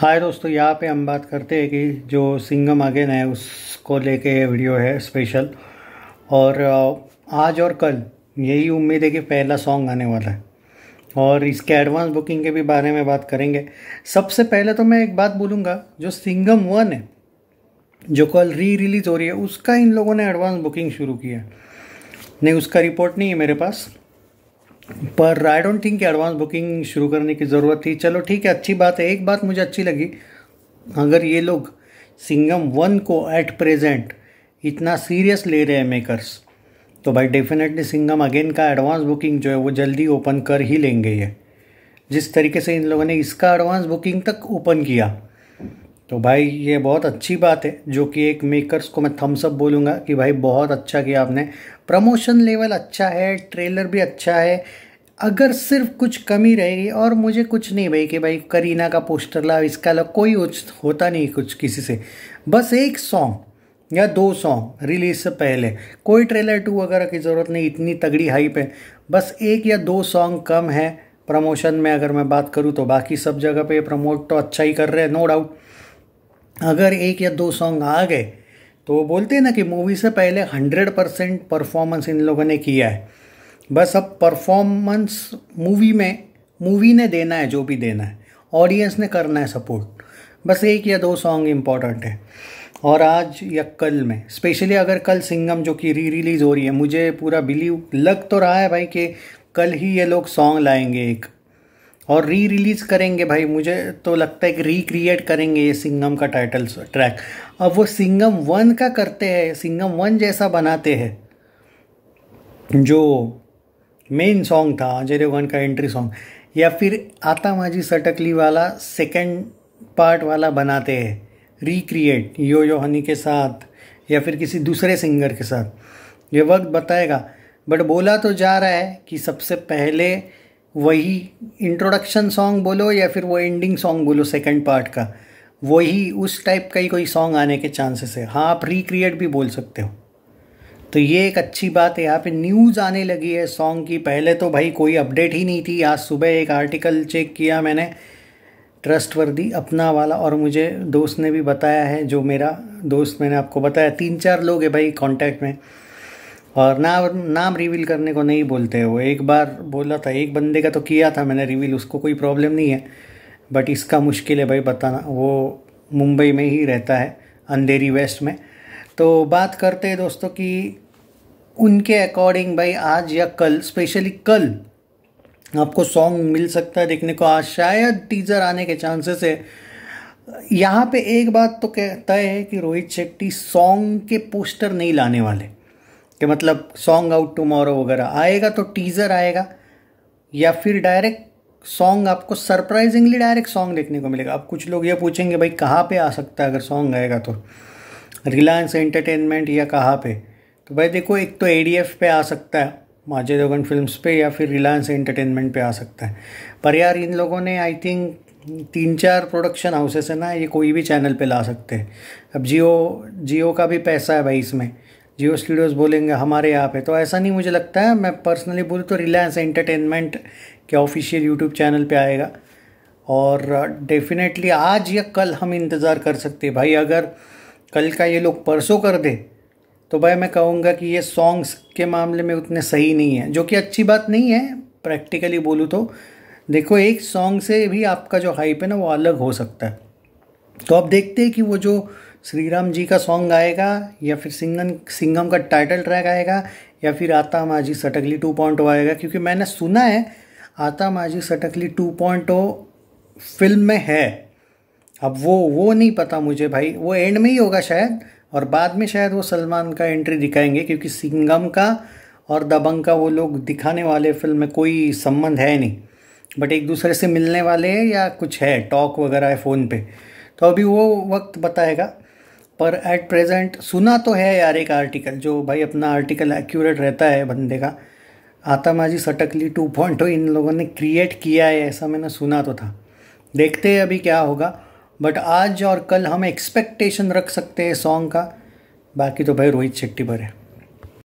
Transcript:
हाय दोस्तों यहाँ पे हम बात करते हैं कि जो सिंगम अगेन है उसको लेके वीडियो है स्पेशल और आज और कल यही उम्मीद है कि पहला सॉन्ग आने वाला है और इसके एडवांस बुकिंग के भी बारे में बात करेंगे सबसे पहले तो मैं एक बात बोलूँगा जो सिंगम वन है जो कल री रिलीज़ हो रही है उसका इन लोगों ने एडवांस बुकिंग शुरू किया नहीं उसका रिपोर्ट नहीं है मेरे पास पर I don't think advance booking शुरू करने की ज़रूरत थी चलो ठीक है अच्छी बात है एक बात मुझे अच्छी लगी अगर ये लोग सिंगम वन को एट प्रेजेंट इतना सीरियस ले रहे हैं मेकर्स तो भाई डेफिनेटली सिंगम अगेन का एडवांस बुकिंग जो है वो जल्दी ओपन कर ही लेंगे ये जिस तरीके से इन लोगों ने इसका एडवांस बुकिंग तक ओपन किया तो भाई ये बहुत अच्छी बात है जो कि एक मेकर्स को मैं थम्सअप बोलूँगा कि भाई बहुत अच्छा किया आपने प्रमोशन लेवल अच्छा है ट्रेलर भी अच्छा है अगर सिर्फ कुछ कमी रहेगी और मुझे कुछ नहीं भाई कि भाई करीना का पोस्टर ला इसका ला कोई होता नहीं कुछ किसी से बस एक सॉन्ग या दो सॉन्ग रिलीज से पहले कोई ट्रेलर टू वगैरह की ज़रूरत नहीं इतनी तगड़ी हाइप है बस एक या दो सॉन्ग कम है प्रमोशन में अगर मैं बात करूँ तो बाकी सब जगह पे प्रमोट तो अच्छा ही कर रहे हैं नो डाउट अगर एक या दो सॉन्ग आ गए तो बोलते हैं ना कि मूवी से पहले हंड्रेड परसेंट परफॉर्मेंस इन लोगों ने किया है बस अब परफॉर्मेंस मूवी में मूवी ने देना है जो भी देना है ऑडियंस ने करना है सपोर्ट बस एक या दो सॉन्ग इम्पॉर्टेंट है और आज या कल में स्पेशली अगर कल सिंगम जो कि री रिलीज़ हो रही है मुझे पूरा बिलीव लग तो रहा है भाई कि कल ही ये लोग सॉन्ग लाएंगे एक और री रिलीज़ करेंगे भाई मुझे तो लगता है कि रिक्रिएट करेंगे ये सिंगम का टाइटल ट्रैक अब वो सिंगम वन का करते हैं सिंगम वन जैसा बनाते हैं जो मेन सॉन्ग था अजय देवगन का एंट्री सॉन्ग या फिर आता माझी सटकली वाला सेकंड पार्ट वाला बनाते हैं रिक्रिएट यो यो हनी के साथ या फिर किसी दूसरे सिंगर के साथ ये वक्त बताएगा बट बोला तो जा रहा है कि सबसे पहले वही इंट्रोडक्शन सॉन्ग बोलो या फिर वो एंडिंग सॉन्ग बोलो सेकंड पार्ट का वही उस टाइप का ही कोई सॉन्ग आने के चांसेस है हाँ आप रिक्रिएट भी बोल सकते हो तो ये एक अच्छी बात है यहाँ पे न्यूज़ आने लगी है सॉन्ग की पहले तो भाई कोई अपडेट ही नहीं थी आज सुबह एक आर्टिकल चेक किया मैंने ट्रस्ट वर्दी अपना वाला और मुझे दोस्त ने भी बताया है जो मेरा दोस्त मैंने आपको बताया तीन चार लोग है भाई कॉन्टैक्ट में और नाम नाम रिवील करने को नहीं बोलते वो एक बार बोला था एक बंदे का तो किया था मैंने रिवील उसको कोई प्रॉब्लम नहीं है बट इसका मुश्किल है भाई बताना वो मुंबई में ही रहता है अंधेरी वेस्ट में तो बात करते हैं दोस्तों कि उनके अकॉर्डिंग भाई आज या कल स्पेशली कल आपको सॉन्ग मिल सकता है देखने को आज शायद टीजर आने के चांसेस है यहाँ पे एक बात तो तय है कि रोहित शेट्टी सॉन्ग के पोस्टर नहीं लाने वाले कि मतलब सॉन्ग आउट टुमारो वगैरह आएगा तो टीज़र आएगा या फिर डायरेक्ट सॉन्ग आपको सरप्राइजिंगली डायरेक्ट सॉन्ग देखने को मिलेगा अब कुछ लोग ये पूछेंगे भाई कहाँ पे आ सकता है अगर सॉन्ग आएगा तो रिलायंस एंटरटेनमेंट या कहाँ पे तो भाई देखो एक तो ए पे आ सकता है माजे दोगन फिल्म्स पे या फिर रिलायंस एंटरटेनमेंट पे आ सकता है पर यार इन लोगों ने आई थिंक तीन चार प्रोडक्शन हाउसेस है ना ये कोई भी चैनल पे ला सकते हैं अब जियो जियो का भी पैसा है भाई इसमें जियो स्टूडियोज़ बोलेंगे हमारे यहाँ पे तो ऐसा नहीं मुझे लगता है मैं पर्सनली बोलूँ तो रिलायंस एंटरटेनमेंट के ऑफिशियल यूट्यूब चैनल पे आएगा और डेफिनेटली आज या कल हम इंतज़ार कर सकते हैं भाई अगर कल का ये लोग परसों कर दे तो भाई मैं कहूँगा कि ये सॉन्ग्स के मामले में उतने सही नहीं है जो कि अच्छी बात नहीं है प्रैक्टिकली बोलूँ तो देखो एक सॉन्ग से भी आपका जो हाइप है ना वो अलग हो सकता है तो आप देखते हैं कि वो जो श्री राम जी का सॉन्ग आएगा या फिर सिंगन सिंगम का टाइटल ट्रैक आएगा या फिर आता माझी सटकली टू पॉइंट ओ आएगा क्योंकि मैंने सुना है Aata Majhi Satakli two point o film में है अब वो वो नहीं पता मुझे भाई वो एंड में ही होगा शायद और बाद में शायद वो सलमान का एंट्री दिखाएंगे क्योंकि सिंगम का और दबंग का वो लोग दिखाने वाले फिल्म में कोई संबंध है नहीं बट एक दूसरे से मिलने वाले हैं या कुछ है टॉक वगैरह है फ़ोन पे तो अभी वो वक्त बताएगा पर एट प्रेजेंट सुना तो है यार एक आर्टिकल जो भाई अपना आर्टिकल एक्यूरेट रहता है बंदे का आतामाजी सटकली टू पॉइंट oh इन लोगों ने क्रिएट किया है ऐसा मैंने सुना तो था देखते हैं अभी क्या होगा बट आज और कल हम एक्सपेक्टेशन रख सकते हैं सॉन्ग का बाकी तो भाई रोहित शेट्टी पर है